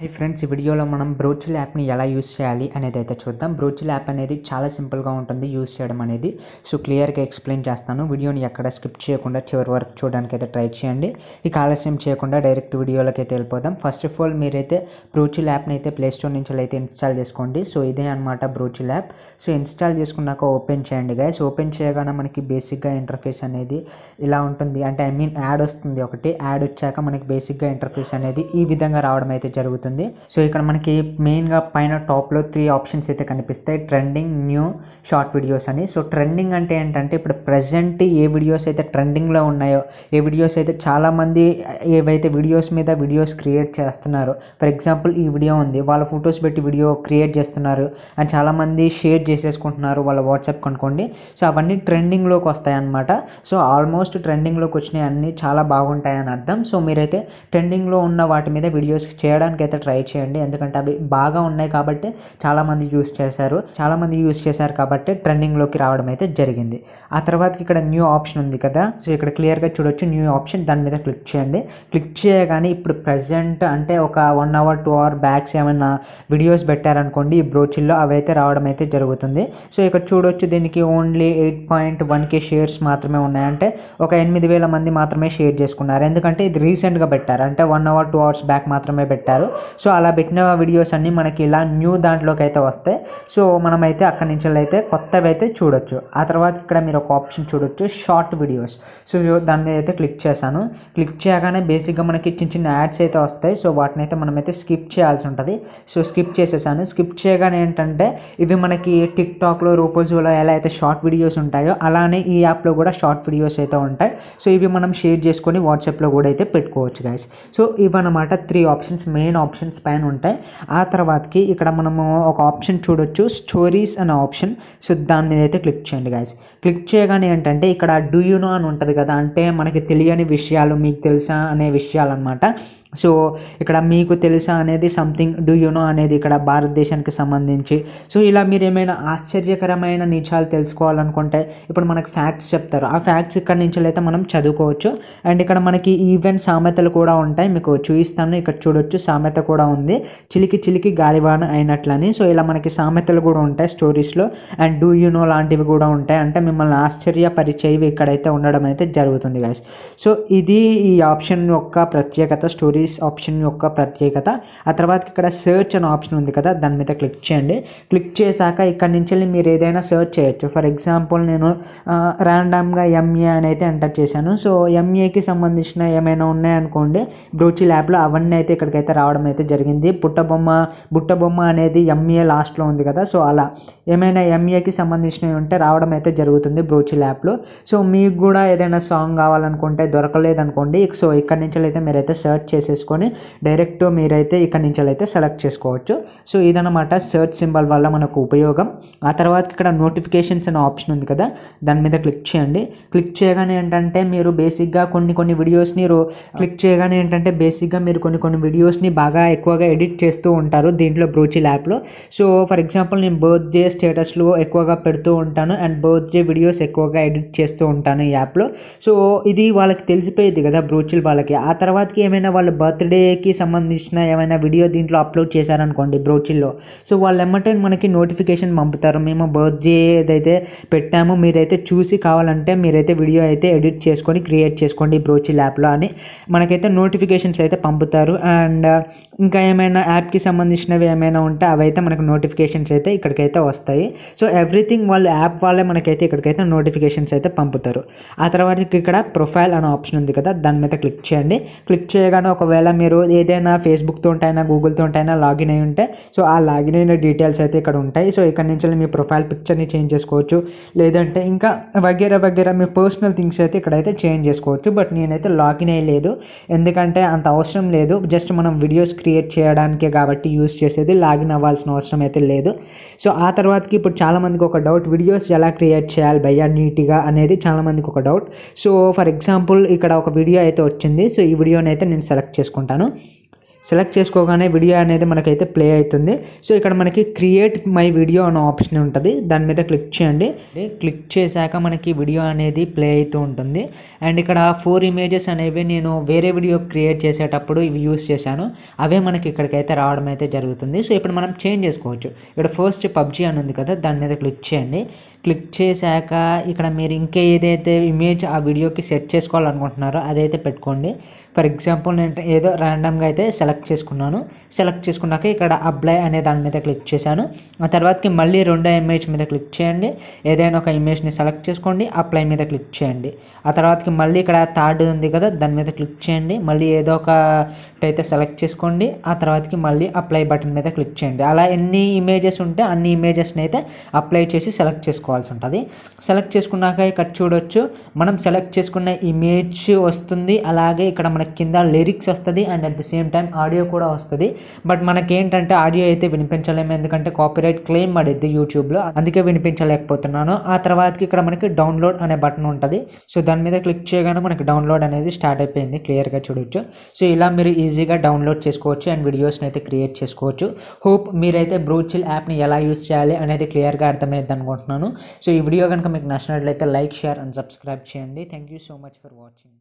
hi friends ఈ వీడియోలో మనం బ్రోచుల్ యాప్ని ఎలా యూస్ చేయాలి అనేది అయితే చూద్దాం బ్రోచుల్ యాప్ అనేది చాలా సింపుల్గా ఉంటుంది యూస్ చేయడం అనేది సో క్లియర్గా ఎక్స్ప్లెయిన్ చేస్తాను వీడియోని ఎక్కడ స్కిప్ చేయకుండా చివరి వరకు చూడడానికి అయితే ట్రై చేయండి ఇక ఆలస్యం చేయకుండా డైరెక్ట్ వీడియోలోకి అయితే వెళ్ళిపోదాం ఫస్ట్ ఆఫ్ ఆల్ మీరైతే బ్రోచుల్ యాప్ని అయితే ప్లేస్టోర్ నుంచి అయితే ఇన్స్టాల్ చేసుకోండి సో ఇదే అనమాట బ్రోచుల్ యాప్ సో ఇన్స్టాల్ చేసుకున్నాక ఓపెన్ చేయండి గైస్ ఓపెన్ చేయగానే మనకి బేసిక్గా ఇంటర్ఫేస్ అనేది ఇలా ఉంటుంది అంటే ఐ మీన్ యాడ్ వస్తుంది ఒకటి యాడ్ వచ్చాక మనకి బేసిక్గా ఇంటర్ఫేస్ అనేది ఈ విధంగా రావడం అయితే జరుగుతుంది అవుతుంది సో ఇక్కడ మనకి మెయిన్గా పైన టాప్లో త్రీ ఆప్షన్స్ అయితే కనిపిస్తాయి ట్రెండింగ్ న్యూ షార్ట్ వీడియోస్ అని సో ట్రెండింగ్ అంటే ఏంటంటే ఇప్పుడు ప్రజెంట్ ఏ వీడియోస్ అయితే ట్రెండింగ్లో ఉన్నాయో ఏ వీడియోస్ అయితే చాలామంది ఏవైతే వీడియోస్ మీద వీడియోస్ క్రియేట్ చేస్తున్నారో ఫర్ ఎగ్జాంపుల్ ఈ వీడియో ఉంది వాళ్ళ ఫొటోస్ పెట్టి వీడియో క్రియేట్ చేస్తున్నారు అండ్ చాలామంది షేర్ చేసేసుకుంటున్నారు వాళ్ళ వాట్సాప్ కనుకోండి సో అవన్నీ ట్రెండింగ్లోకి వస్తాయి అనమాట సో ఆల్మోస్ట్ ట్రెండింగ్లోకి వచ్చినాయి అన్నీ చాలా బాగుంటాయి అని అర్థం సో మీరైతే ట్రెండింగ్లో ఉన్న వాటి మీద వీడియోస్ చేయడానికి అయితే అయితే ట్రై చేయండి ఎందుకంటే అవి బాగా ఉన్నాయి కాబట్టి చాలామంది యూస్ చేశారు చాలామంది యూస్ చేశారు కాబట్టి ట్రెండింగ్లోకి రావడం అయితే జరిగింది ఆ తర్వాత ఇక్కడ న్యూ ఆప్షన్ ఉంది కదా సో ఇక్కడ క్లియర్గా చూడొచ్చు న్యూ ఆప్షన్ దాని మీద క్లిక్ చేయండి క్లిక్ చేయగానే ఇప్పుడు ప్రజెంట్ అంటే ఒక one hour two hour backs ఏమైనా వీడియోస్ పెట్టారనుకోండి ఈ బ్రోచిల్లో అవైతే రావడం అయితే జరుగుతుంది సో ఇక్కడ చూడొచ్చు దీనికి only eight point one K shares మాత్రమే ఉన్నాయంటే ఒక ఎనిమిది వేల మంది మాత్రమే షేర్ చేసుకున్నారు ఎందుకంటే ఇది రీసెంట్గా పెట్టారు అంటే one hour two hours back మాత్రమే పెట్టారు సో అలా పెట్టిన వీడియోస్ అన్నీ మనకి ఇలా న్యూ దాంట్లోకి అయితే వస్తాయి సో మనమైతే అక్కడి నుంచి అయితే కొత్తవి అయితే చూడొచ్చు ఆ తర్వాత ఇక్కడ మీరు ఒక ఆప్షన్ చూడొచ్చు షార్ట్ వీడియోస్ సో దాని మీద అయితే క్లిక్ చేశాను క్లిక్ చేయగానే బేసిక్గా మనకి చిన్న చిన్న యాడ్స్ అయితే వస్తాయి సో వాటిని అయితే మనమైతే స్కిప్ చేయాల్సి ఉంటుంది సో స్కిప్ చేసేసాను స్కిప్ చేయగానే ఏంటంటే ఇవి మనకి టిక్టాక్లో రూపోజులో ఎలా అయితే షార్ట్ వీడియోస్ ఉంటాయో అలానే ఈ యాప్లో కూడా షార్ట్ వీడియోస్ అయితే ఉంటాయి సో ఇవి మనం షేర్ చేసుకొని వాట్సాప్లో కూడా అయితే పెట్టుకోవచ్చు గాయస్ సో ఇవన్నమాట three options main option options పైన ఉంటాయి ఆ తర్వాతకి ఇక్కడ మనము ఒక ఆప్షన్ చూడొచ్చు స్టోరీస్ అనే ఆప్షన్ సో దాని మీద అయితే క్లిక్ చేయండి గాయస్ క్లిక్ చేయగానే ఏంటంటే ఇక్కడ డూ నో అని ఉంటుంది కదా అంటే మనకి తెలియని విషయాలు మీకు తెలుసా అనే విషయాలు అనమాట సో ఇక్కడ మీకు తెలుసా అనేది సంథింగ్ డూ నో అనేది ఇక్కడ భారతదేశానికి సంబంధించి సో ఇలా మీరు ఏమైనా ఆశ్చర్యకరమైన నిజాలు తెలుసుకోవాలనుకుంటే ఇప్పుడు మనకు ఫ్యాక్ట్స్ చెప్తారు ఆ ఫ్యాక్ట్స్ ఇక్కడ నుంచి అయితే మనం చదువుకోవచ్చు అండ్ ఇక్కడ మనకి ఈవెన్ సామెతలు కూడా ఉంటాయి మీకు చూపిస్తాను ఇక్కడ చూడొచ్చు సామెత కూడా ఉంది చిలికి చిలికి గాలివాన అయినట్లని సో ఇలా మనకి సామెతలు కూడా ఉంటాయి స్టోరీస్లో అండ్ డూ నో లాంటివి కూడా ఉంటాయి అంటే మేము మిమ్మల్ని ఆశ్చర్యపరిచేవి ఇక్కడైతే ఉండడం అయితే జరుగుతుంది గాయస్ సో ఇది ఈ ఆప్షన్ యొక్క ప్రత్యేకత స్టోరీస్ ఆప్షన్ యొక్క ప్రత్యేకత ఆ తర్వాత ఇక్కడ సెర్చ్ అనే ఆప్షన్ ఉంది కదా దాని మీద క్లిక్ చేయండి క్లిక్ చేశాక ఇక్కడ నుంచి మీరు ఏదైనా సెర్చ్ చేయొచ్చు ఫర్ ఎగ్జాంపుల్ నేను ర్యాండమ్గా ఎంఏ అని అయితే ఎంటర్ చేశాను సో ఎంఏకి సంబంధించిన ఏమైనా ఉన్నాయనుకోండి బ్రోచి ల్యాబ్లో అవన్నీ అయితే ఇక్కడికైతే రావడం అయితే జరిగింది పుట్టబొమ్మ బుట్టబొమ్మ అనేది ఎంఏ లాస్ట్లో ఉంది కదా సో అలా ఏమైనా ఎంఏకి సంబంధించినవి ఉంటే రావడం అయితే జరుగుతుంది జరుగుతుంది బ్రోచిల్ యాప్లో సో మీకు కూడా ఏదైనా సాంగ్ కావాలనుకుంటే దొరకలేదనుకోండి సో ఇక్కడ నుంచి అయితే మీరైతే సెర్చ్ చేసేసుకొని డైరెక్ట్ మీరైతే ఇక్కడ నుంచి అయితే సెలెక్ట్ చేసుకోవచ్చు సో ఇదనమాట సెర్చ్ సింబల్ వల్ల మనకు ఉపయోగం ఆ తర్వాత ఇక్కడ నోటిఫికేషన్స్ అనే ఆప్షన్ ఉంది కదా దాని మీద క్లిక్ చేయండి క్లిక్ చేయగానే ఏంటంటే మీరు బేసిక్గా కొన్ని కొన్ని వీడియోస్ని క్లిక్ చేయగానే ఏంటంటే బేసిక్గా మీరు కొన్ని కొన్ని వీడియోస్ని బాగా ఎక్కువగా ఎడిట్ చేస్తూ ఉంటారు దీంట్లో బ్రూచిల్ యాప్లో సో ఫర్ ఎగ్జాంపుల్ నేను బర్త్డే స్టేటస్లో ఎక్కువగా పెడుతూ ఉంటాను అండ్ బర్త్డే వీడియోస్ ఎక్కువగా ఎడిట్ చేస్తూ ఉంటాను ఈ యాప్లో సో ఇది వాళ్ళకి తెలిసిపోయేది కదా బ్రోచిల్ వాళ్ళకి ఆ తర్వాతకి ఏమైనా వాళ్ళు బర్త్డేకి సంబంధించిన ఏమైనా వీడియో దీంట్లో అప్లోడ్ చేశారనుకోండి బ్రోచిల్లో సో వాళ్ళు ఎమ్మటే మనకి నోటిఫికేషన్ పంపుతారు మేము బర్త్డే ఏదైతే పెట్టామో మీరైతే చూసి కావాలంటే మీరైతే వీడియో అయితే ఎడిట్ చేసుకొని క్రియేట్ చేసుకోండి బ్రోచిల్ యాప్లో అని మనకైతే నోటిఫికేషన్స్ అయితే పంపుతారు అండ్ ఇంకా ఏమైనా యాప్కి సంబంధించినవి ఏమైనా ఉంటే అవైతే మనకు నోటిఫికేషన్స్ అయితే ఇక్కడికైతే వస్తాయి సో ఎవ్రీథింగ్ వాళ్ళు యాప్ వాళ్ళే మనకైతే ఇక్కడ ఇక్కడికైతే నోటిఫికేషన్స్ అయితే పంపుతారు ఆ తర్వాత ఇక్కడ ప్రొఫైల్ అనే ఆప్షన్ ఉంది కదా దాని మీద క్లిక్ చేయండి క్లిక్ చేయగానే ఒకవేళ మీరు ఏదైనా ఫేస్బుక్తో ఉంటాయినా గూగుల్తో ఉంటాయినా లాగిన్ అయి ఉంటే సో ఆ లాగిన్ అయిన డీటెయిల్స్ అయితే ఇక్కడ ఉంటాయి సో ఇక్కడ నుంచి మీ ప్రొఫైల్ పిక్చర్ని చేంజ్ చేసుకోవచ్చు లేదంటే ఇంకా వగేర వగేర మీ పర్సనల్ థింగ్స్ అయితే ఇక్కడైతే చేంజ్ చేసుకోవచ్చు బట్ నేనైతే లాగిన్ అయ్యలేదు ఎందుకంటే అంత అవసరం లేదు జస్ట్ మనం వీడియోస్ క్రియేట్ చేయడానికే కాబట్టి యూస్ చేసేది లాగిన్ అవ్వాల్సిన అవసరం అయితే లేదు సో ఆ తర్వాతకి ఇప్పుడు చాలామందికి ఒక డౌట్ వీడియోస్ ఎలా క్రియేట్ చేయాలి చేయాలి భయ్యా నీట్గా అనేది చాలామందికి ఒక డౌట్ సో ఫర్ ఎగ్జాంపుల్ ఇక్కడ ఒక వీడియో అయితే వచ్చింది సో ఈ వీడియోని అయితే నేను సెలెక్ట్ చేసుకుంటాను సెలెక్ట్ చేసుకోగానే వీడియో అనేది మనకైతే ప్లే అవుతుంది సో ఇక్కడ మనకి క్రియేట్ మై వీడియో అనే ఆప్షన్ ఉంటుంది దాని మీద క్లిక్ చేయండి క్లిక్ చేశాక మనకి వీడియో అనేది ప్లే అవుతూ ఉంటుంది అండ్ ఇక్కడ ఫోర్ ఇమేజెస్ అనేవి నేను వేరే వీడియో క్రియేట్ చేసేటప్పుడు ఇవి యూస్ చేశాను అవే మనకి ఇక్కడికైతే రావడం అయితే జరుగుతుంది సో ఇప్పుడు మనం చేంజ్ చేసుకోవచ్చు ఇక్కడ ఫస్ట్ పబ్జి అని ఉంది కదా దాని మీద క్లిక్ చేయండి క్లిక్ చేశాక ఇక్కడ మీరు ఇంకా ఏదైతే ఇమేజ్ ఆ వీడియోకి సెట్ చేసుకోవాలనుకుంటున్నారో అదైతే పెట్టుకోండి ఫర్ ఎగ్జాంపుల్ నేను ఏదో ర్యాండమ్గా అయితే సెలెక్ట్ సెలెక్ట్ చేసుకున్నాను సెలెక్ట్ చేసుకున్నాక ఇక్కడ అప్లై అనే దాని మీద క్లిక్ చేశాను ఆ తర్వాతకి మళ్ళీ రెండో ఇమేజ్ మీద క్లిక్ చేయండి ఏదైనా ఒక ఇమేజ్ని సెలెక్ట్ చేసుకోండి అప్లై మీద క్లిక్ చేయండి ఆ తర్వాతకి మళ్ళీ ఇక్కడ థర్డ్ ఉంది కదా దాని మీద క్లిక్ చేయండి మళ్ళీ ఏదో ఒక అయితే సెలెక్ట్ చేసుకోండి ఆ తర్వాతకి మళ్ళీ అప్లై బటన్ మీద క్లిక్ చేయండి అలా ఎన్ని ఇమేజెస్ ఉంటే అన్ని ఇమేజెస్ని అయితే అప్లై చేసి సెలెక్ట్ చేసుకోవాల్సి ఉంటుంది సెలెక్ట్ చేసుకున్నాక ఇక్కడ చూడొచ్చు మనం సెలెక్ట్ చేసుకున్న ఇమేజ్ వస్తుంది అలాగే ఇక్కడ మనకి కింద లిరిక్స్ వస్తుంది and at the same time ఆ ఆడియో కూడా వస్తుంది బట్ మనకేంటంటే ఆడియో అయితే వినిపించలేము ఎందుకంటే కాపీరైట్ క్లెయిమ్ పడిద్ది యూట్యూబ్లో అందుకే వినిపించలేకపోతున్నాను ఆ తర్వాతకి ఇక్కడ మనకి డౌన్లోడ్ అనే బటన్ ఉంటుంది సో దాని మీద క్లిక్ చేయగానే మనకి డౌన్లోడ్ అనేది స్టార్ట్ అయిపోయింది క్లియర్గా చూడొచ్చు సో ఇలా మీరు ఈజీగా డౌన్లోడ్ చేసుకోవచ్చు అండ్ వీడియోస్ని అయితే క్రియేట్ చేసుకోవచ్చు హోప్ మీరైతే బ్రూచిల్ యాప్ని ఎలా యూస్ చేయాలి అనేది క్లియర్గా అర్థమైంది అనుకుంటున్నాను సో ఈ వీడియో కనుక మీకు నచ్చినట్లయితే లైక్ షేర్ అండ్ సబ్స్క్రైబ్ చేయండి thank you so much for watching